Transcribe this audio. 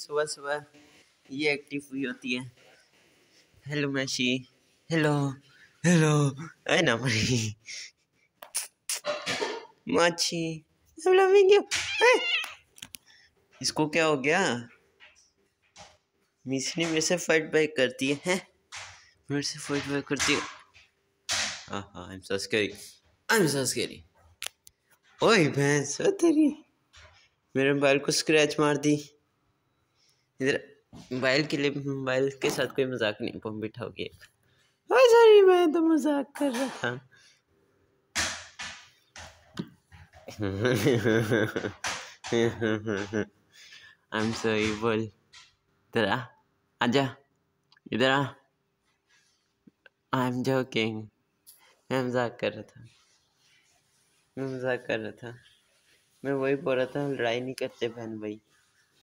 सुबह सुबह ये एक्टिव हुई होती है हेलो मैशी हेलो हेलो आई ना मरी माछी आई लविंग यू इसको क्या हो गया मिसनी मेरे से फाइट बैक करती है मेरे से फाइट बैक करती है I am so scary I am so scary ओए भैंस तेरी मेरे बाल को स्क्रैच मार दी इधर मोबाइल के लिए मोबाइल के साथ कोई मजाक नहीं बम बैठा हो गया सॉरी मैं तो मजाक कर रहा था आई एम सो इवल इधर आ आजा इधर आ आई एम जोकिंग मैं मजाक कर रहा था मैं मजाक कर रहा था मैं वही बोल रहा था लड़ाई नहीं करते बहन भाई